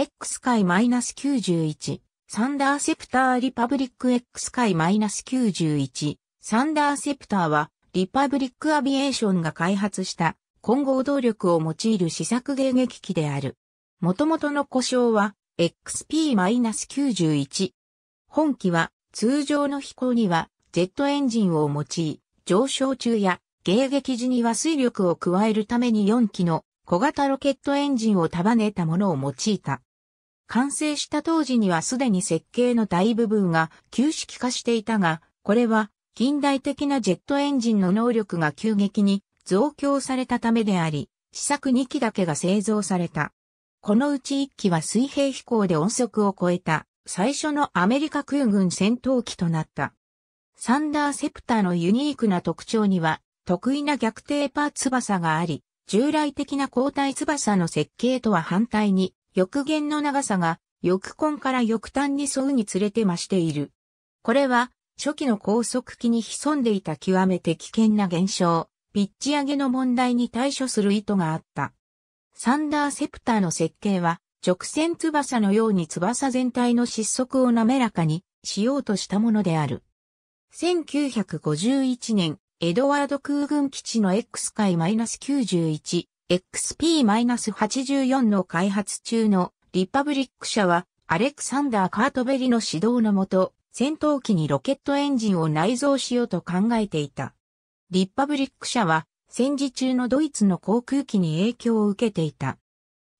X 回 -91、サンダーセプターリパブリック X 回 -91、サンダーセプターは、リパブリックアビエーションが開発した混合動力を用いる試作迎撃機である。元々の故障は XP-91。本機は通常の飛行にはジェットエンジンを用い、上昇中や迎撃時には水力を加えるために4機の小型ロケットエンジンを束ねたものを用いた。完成した当時にはすでに設計の大部分が旧式化していたが、これは近代的なジェットエンジンの能力が急激に増強されたためであり、試作2機だけが製造された。このうち1機は水平飛行で音速を超えた最初のアメリカ空軍戦闘機となった。サンダーセプターのユニークな特徴には得意な逆テパー翼があり、従来的な交代翼の設計とは反対に翼弦の長さが翼根から翼端に沿うにつれて増している。これは初期の高速機に潜んでいた極めて危険な現象、ピッチ上げの問題に対処する意図があった。サンダーセプターの設計は直線翼のように翼全体の失速を滑らかにしようとしたものである。1951年、エドワード空軍基地の X 回 -91 XP-84 の開発中のリパブリック社はアレクサンダー・カートベリの指導のもと戦闘機にロケットエンジンを内蔵しようと考えていた。リパブリック社は戦時中のドイツの航空機に影響を受けていた。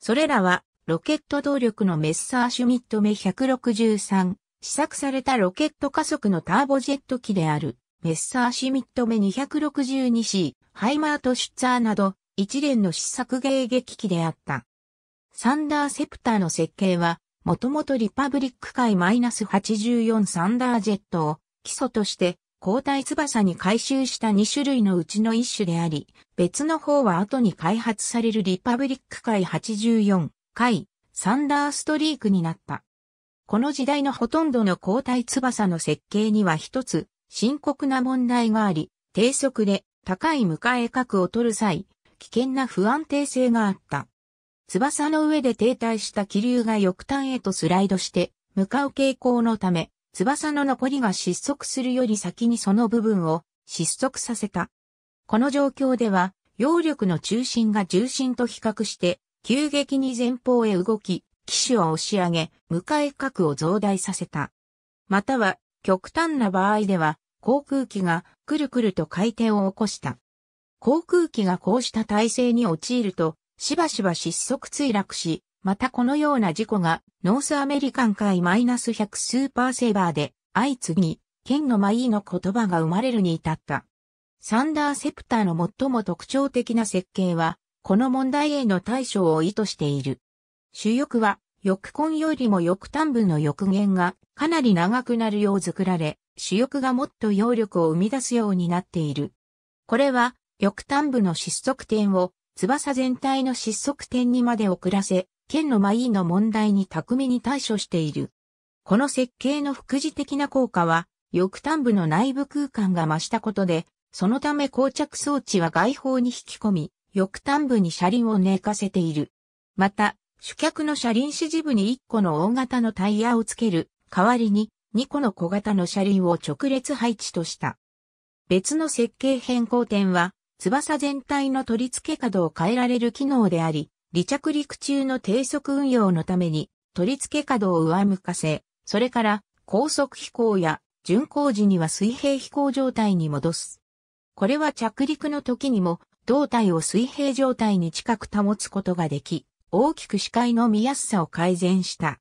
それらはロケット動力のメッサーシュミット目163、試作されたロケット加速のターボジェット機であるメッサーシュミット目 262C、ハイマートシュツァーなど一連の試作迎撃機であった。サンダーセプターの設計は、もともとリパブリック海 -84 サンダージェットを基礎として交代翼に回収した2種類のうちの1種であり、別の方は後に開発されるリパブリック海84海サンダーストリークになった。この時代のほとんどの交代翼の設計には一つ深刻な問題があり、低速で高い迎え角を取る際、危険な不安定性があった。翼の上で停滞した気流が翼端へとスライドして、向かう傾向のため、翼の残りが失速するより先にその部分を失速させた。この状況では、揚力の中心が重心と比較して、急激に前方へ動き、機種を押し上げ、向かい角を増大させた。または、極端な場合では、航空機がくるくると回転を起こした。航空機がこうした体制に陥ると、しばしば失速墜落し、またこのような事故が、ノースアメリカン海マイナス100スーパーセーバーで、相次ぎ、剣のマイの言葉が生まれるに至った。サンダーセプターの最も特徴的な設計は、この問題への対処を意図している。主翼は、翼根よりも翼端部の翼弦がかなり長くなるよう作られ、主翼がもっと揚力を生み出すようになっている。これは翼端部の失速点を翼全体の失速点にまで遅らせ、剣のマイの問題に巧みに対処している。この設計の副次的な効果は、翼端部の内部空間が増したことで、そのため膠着装置は外方に引き込み、翼端部に車輪を寝かせている。また、主脚の車輪支持部に1個の大型のタイヤをつける代わりに2個の小型の車輪を直列配置とした。別の設計変更点は、翼全体の取り付け角を変えられる機能であり、離着陸中の低速運用のために、取り付け角を上向かせ、それから高速飛行や巡航時には水平飛行状態に戻す。これは着陸の時にも胴体を水平状態に近く保つことができ、大きく視界の見やすさを改善した。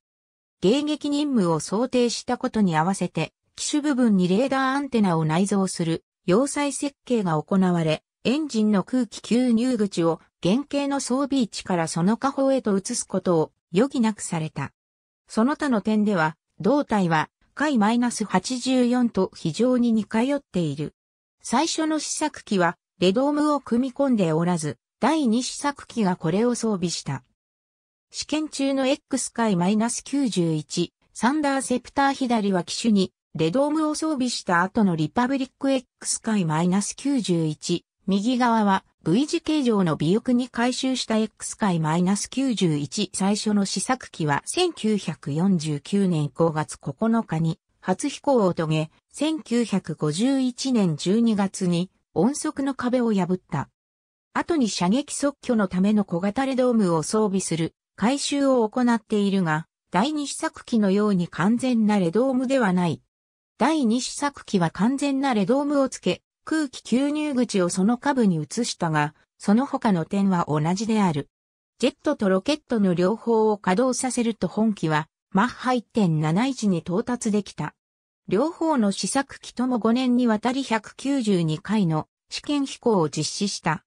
迎撃任務を想定したことに合わせて、機種部分にレーダーアンテナを内蔵する要塞設計が行われ、エンジンの空気吸入口を原型の装備位置からその下方へと移すことを余儀なくされた。その他の点では、胴体は回 -84 と非常に似通っている。最初の試作機はレドームを組み込んでおらず、第2試作機がこれを装備した。試験中の X 回 -91、サンダーセプター左は機種にレドームを装備した後のリパブリック X 回 -91、右側は V 字形状の尾翼に回収した X 回 -91 最初の試作機は1949年5月9日に初飛行を遂げ、1951年12月に音速の壁を破った。後に射撃即挙のための小型レドームを装備する回収を行っているが、第二試作機のように完全なレドームではない。第二試作機は完全なレドームをつけ、空気吸入口をその下部に移したが、その他の点は同じである。ジェットとロケットの両方を稼働させると本機は、マッハ1.71に到達できた。両方の試作機とも5年にわたり192回の試験飛行を実施した。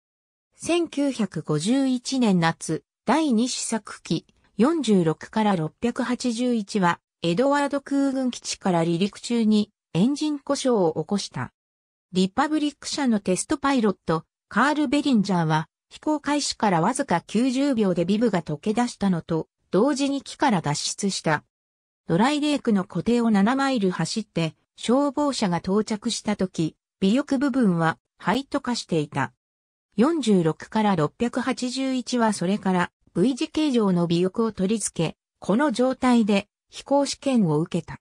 1951年夏、第2試作機46から681は、エドワード空軍基地から離陸中にエンジン故障を起こした。リパブリック社のテストパイロット、カール・ベリンジャーは、飛行開始からわずか90秒でビブが溶け出したのと、同時に木から脱出した。ドライレークの固定を7マイル走って、消防車が到着した時、尾翼部分は灰と化していた。46から681はそれから V 字形状の尾翼を取り付け、この状態で飛行試験を受けた。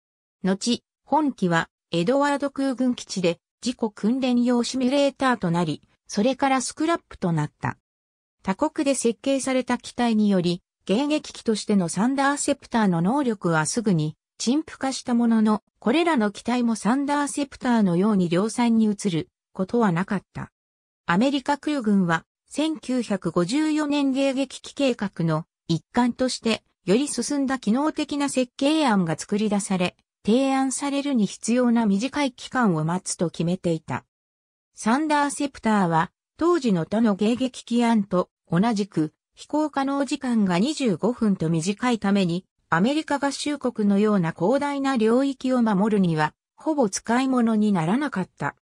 後、本機はエドワード空軍基地で自己訓練用シミュレーターとなり、それからスクラップとなった。他国で設計された機体により、迎撃機としてのサンダーセプターの能力はすぐに陳腐化したものの、これらの機体もサンダーセプターのように量産に移ることはなかった。アメリカ空軍は1954年迎撃機計画の一環として、より進んだ機能的な設計案が作り出され、提案されるに必要な短い期間を待つと決めていた。サンダーセプターは、当時の他の迎撃機案と同じく、飛行可能時間が25分と短いために、アメリカ合衆国のような広大な領域を守るには、ほぼ使い物にならなかった。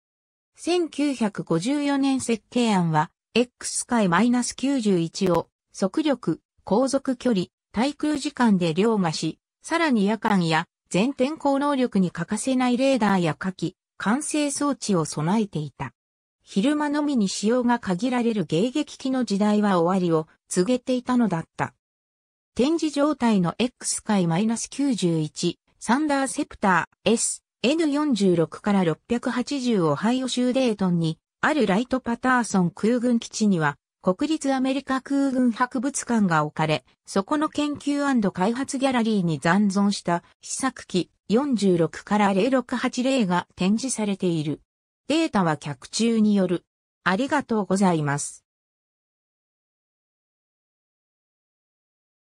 1954年設計案は、X 回 -91 を速力、航続距離、対空時間で凌駕し、さらに夜間や全天候能力に欠かせないレーダーや火器、管制装置を備えていた。昼間のみに使用が限られる迎撃機の時代は終わりを告げていたのだった。展示状態の X 回 -91、サンダーセプター S、N46 から680をハイオ州デートンに、あるライトパターソン空軍基地には、国立アメリカ空軍博物館が置かれ、そこの研究開発ギャラリーに残存した試作機46から0680が展示されている。データは客中による。ありがとうございます。